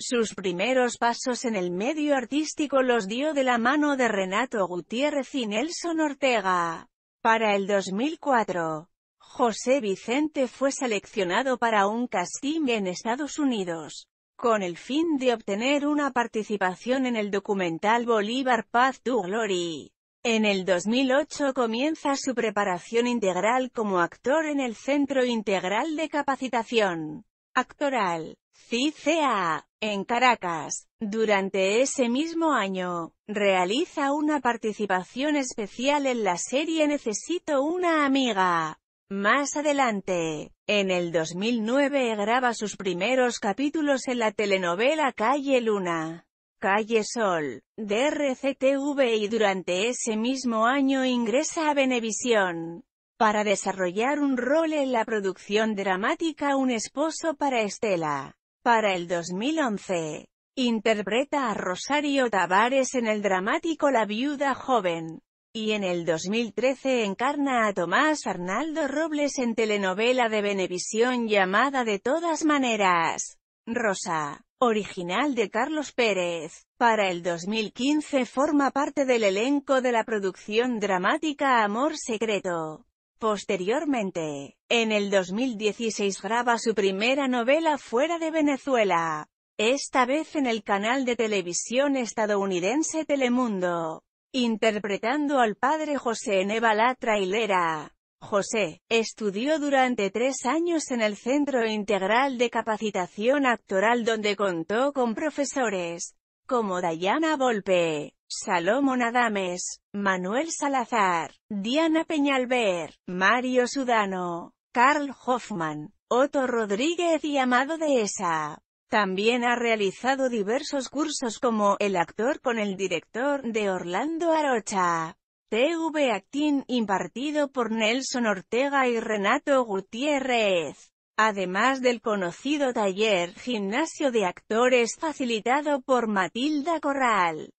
Sus primeros pasos en el medio artístico los dio de la mano de Renato Gutiérrez y Nelson Ortega. Para el 2004, José Vicente fue seleccionado para un casting en Estados Unidos, con el fin de obtener una participación en el documental Bolívar Path to Glory. En el 2008 comienza su preparación integral como actor en el Centro Integral de Capacitación actoral, Cicea, en Caracas. Durante ese mismo año, realiza una participación especial en la serie Necesito una amiga. Más adelante, en el 2009 graba sus primeros capítulos en la telenovela Calle Luna. Calle Sol, de RCTV y durante ese mismo año ingresa a Venevisión. Para desarrollar un rol en la producción dramática Un esposo para Estela. Para el 2011, interpreta a Rosario Tavares en el dramático La viuda joven. Y en el 2013 encarna a Tomás Arnaldo Robles en telenovela de Venevisión llamada De todas maneras, Rosa, original de Carlos Pérez. Para el 2015 forma parte del elenco de la producción dramática Amor Secreto. Posteriormente, en el 2016 graba su primera novela fuera de Venezuela, esta vez en el canal de televisión estadounidense Telemundo, interpretando al padre José Neva La Trailera. José, estudió durante tres años en el Centro Integral de Capacitación Actoral donde contó con profesores, como Dayana Volpe, Salomón Adames, Manuel Salazar, Diana Peñalver, Mario Sudano, Carl Hoffman, Otto Rodríguez y Amado Dehesa. También ha realizado diversos cursos como El actor con el director de Orlando Arocha. TV Actin impartido por Nelson Ortega y Renato Gutiérrez. Además del conocido taller Gimnasio de Actores facilitado por Matilda Corral.